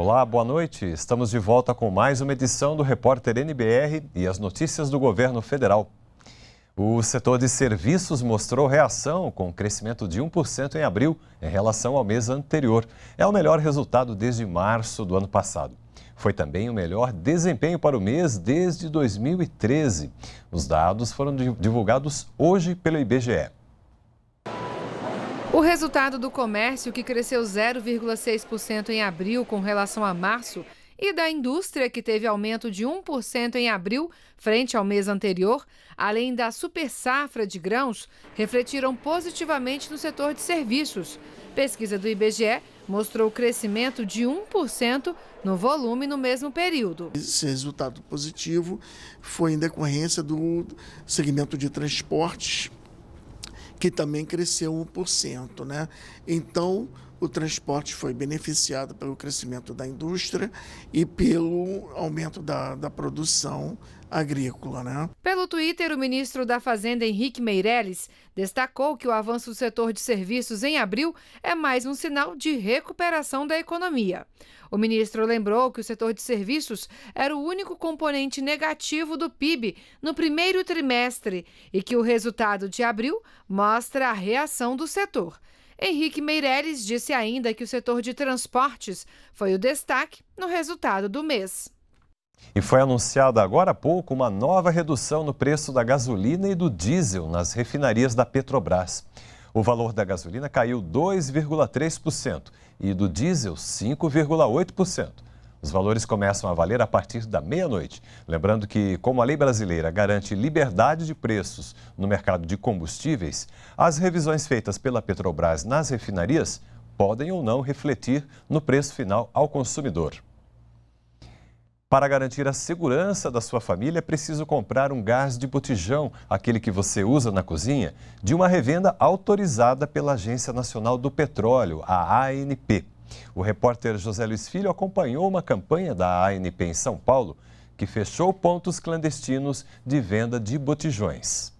Olá, boa noite. Estamos de volta com mais uma edição do Repórter NBR e as notícias do governo federal. O setor de serviços mostrou reação com crescimento de 1% em abril em relação ao mês anterior. É o melhor resultado desde março do ano passado. Foi também o melhor desempenho para o mês desde 2013. Os dados foram divulgados hoje pelo IBGE. O resultado do comércio, que cresceu 0,6% em abril com relação a março, e da indústria, que teve aumento de 1% em abril frente ao mês anterior, além da super safra de grãos, refletiram positivamente no setor de serviços. Pesquisa do IBGE mostrou crescimento de 1% no volume no mesmo período. Esse resultado positivo foi em decorrência do segmento de transportes, que também cresceu 1%. Né? Então, o transporte foi beneficiado pelo crescimento da indústria e pelo aumento da, da produção agrícola. Né? Pelo Twitter, o ministro da Fazenda, Henrique Meirelles, destacou que o avanço do setor de serviços em abril é mais um sinal de recuperação da economia. O ministro lembrou que o setor de serviços era o único componente negativo do PIB no primeiro trimestre e que o resultado de abril mostra a reação do setor. Henrique Meirelles disse ainda que o setor de transportes foi o destaque no resultado do mês. E foi anunciada agora há pouco uma nova redução no preço da gasolina e do diesel nas refinarias da Petrobras. O valor da gasolina caiu 2,3% e do diesel 5,8%. Os valores começam a valer a partir da meia-noite. Lembrando que, como a lei brasileira garante liberdade de preços no mercado de combustíveis, as revisões feitas pela Petrobras nas refinarias podem ou não refletir no preço final ao consumidor. Para garantir a segurança da sua família, é preciso comprar um gás de botijão, aquele que você usa na cozinha, de uma revenda autorizada pela Agência Nacional do Petróleo, a ANP. O repórter José Luiz Filho acompanhou uma campanha da ANP em São Paulo que fechou pontos clandestinos de venda de botijões.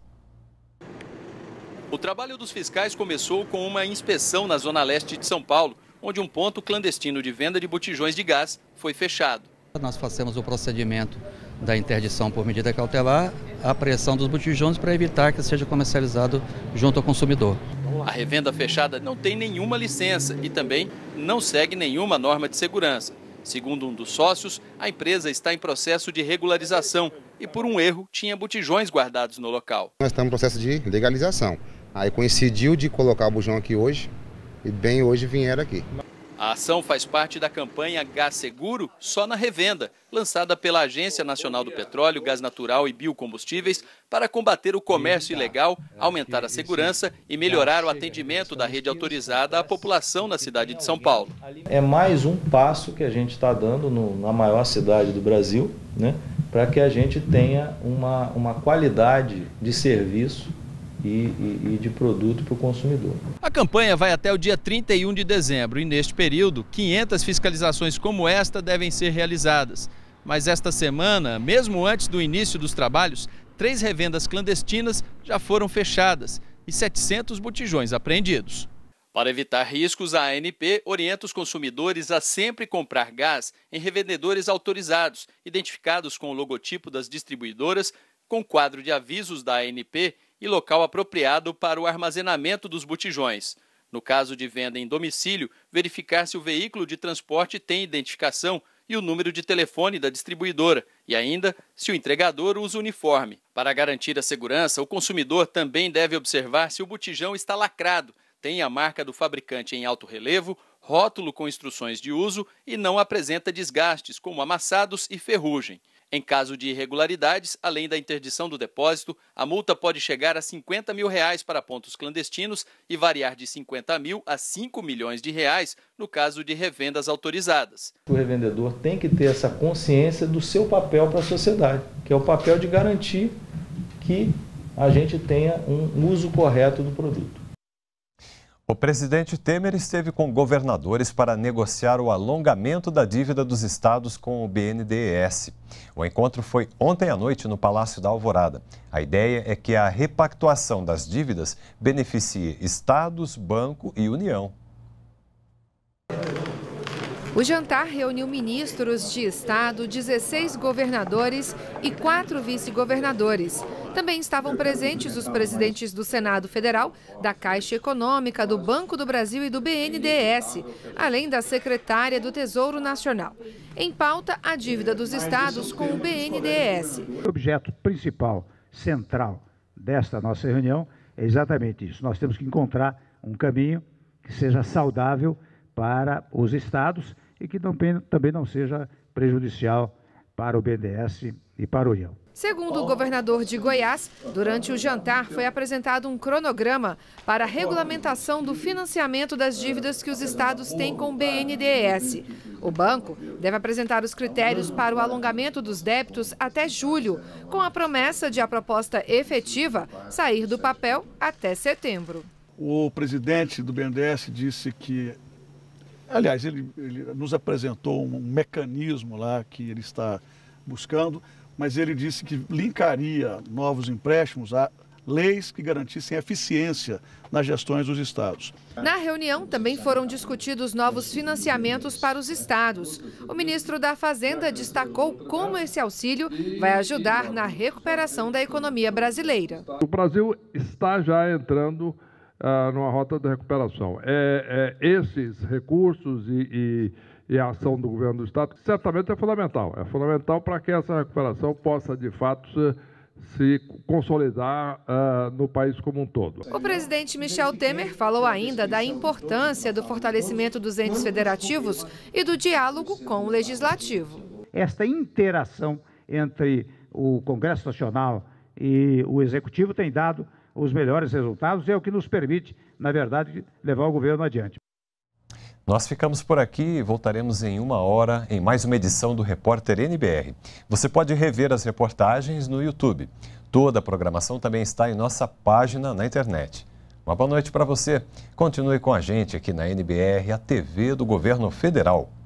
O trabalho dos fiscais começou com uma inspeção na zona leste de São Paulo, onde um ponto clandestino de venda de botijões de gás foi fechado. Nós fazemos o procedimento da interdição por medida cautelar, a pressão dos botijões para evitar que seja comercializado junto ao consumidor. A revenda fechada não tem nenhuma licença e também não segue nenhuma norma de segurança. Segundo um dos sócios, a empresa está em processo de regularização e, por um erro, tinha botijões guardados no local. Nós estamos em processo de legalização. Aí coincidiu de colocar o bujão aqui hoje e bem hoje vieram aqui. A ação faz parte da campanha Gás Seguro só na revenda, lançada pela Agência Nacional do Petróleo, Gás Natural e Biocombustíveis para combater o comércio ilegal, é aumentar a segurança e melhorar o né? atendimento da rede autorizada à população na cidade de São Paulo. É mais um passo que a gente está dando no, na maior cidade do Brasil, né, para que a gente tenha uma, uma qualidade de serviço e, e, e de produto para o consumidor. A campanha vai até o dia 31 de dezembro e, neste período, 500 fiscalizações como esta devem ser realizadas. Mas esta semana, mesmo antes do início dos trabalhos, três revendas clandestinas já foram fechadas e 700 botijões apreendidos. Para evitar riscos, a ANP orienta os consumidores a sempre comprar gás em revendedores autorizados, identificados com o logotipo das distribuidoras, com quadro de avisos da ANP e local apropriado para o armazenamento dos botijões. No caso de venda em domicílio, verificar se o veículo de transporte tem identificação e o número de telefone da distribuidora e ainda se o entregador usa uniforme. Para garantir a segurança, o consumidor também deve observar se o botijão está lacrado, tem a marca do fabricante em alto relevo, rótulo com instruções de uso e não apresenta desgastes como amassados e ferrugem. Em caso de irregularidades, além da interdição do depósito, a multa pode chegar a 50 mil reais para pontos clandestinos e variar de 50 mil a 5 milhões de reais no caso de revendas autorizadas. O revendedor tem que ter essa consciência do seu papel para a sociedade, que é o papel de garantir que a gente tenha um uso correto do produto. O presidente Temer esteve com governadores para negociar o alongamento da dívida dos estados com o BNDES. O encontro foi ontem à noite no Palácio da Alvorada. A ideia é que a repactuação das dívidas beneficie estados, banco e União. O jantar reuniu ministros de Estado, 16 governadores e quatro vice-governadores. Também estavam presentes os presidentes do Senado Federal, da Caixa Econômica, do Banco do Brasil e do BNDES, além da secretária do Tesouro Nacional. Em pauta, a dívida dos estados com o BNDES. O objeto principal, central desta nossa reunião é exatamente isso. Nós temos que encontrar um caminho que seja saudável para os estados e que também, também não seja prejudicial para o BDS e para o União. Segundo o governador de Goiás, durante o jantar foi apresentado um cronograma para a regulamentação do financiamento das dívidas que os estados têm com o BNDES. O banco deve apresentar os critérios para o alongamento dos débitos até julho, com a promessa de a proposta efetiva sair do papel até setembro. O presidente do BNDES disse que Aliás, ele, ele nos apresentou um, um mecanismo lá que ele está buscando, mas ele disse que linkaria novos empréstimos a leis que garantissem eficiência nas gestões dos estados. Na reunião também foram discutidos novos financiamentos para os estados. O ministro da Fazenda destacou como esse auxílio vai ajudar na recuperação da economia brasileira. O Brasil está já entrando ah, numa rota de recuperação. É, é esses recursos e, e, e, a ação do governo do Estado, que certamente é fundamental, é fundamental para que essa recuperação possa, de fato, se consolidar uh, no país como um todo. O presidente Michel Temer falou ainda da importância do fortalecimento dos entes federativos e do diálogo com o legislativo. Esta interação entre o Congresso Nacional e o Executivo tem dado os melhores resultados e é o que nos permite, na verdade, levar o governo adiante. Nós ficamos por aqui e voltaremos em uma hora em mais uma edição do Repórter NBR. Você pode rever as reportagens no YouTube. Toda a programação também está em nossa página na internet. Uma boa noite para você. Continue com a gente aqui na NBR, a TV do Governo Federal.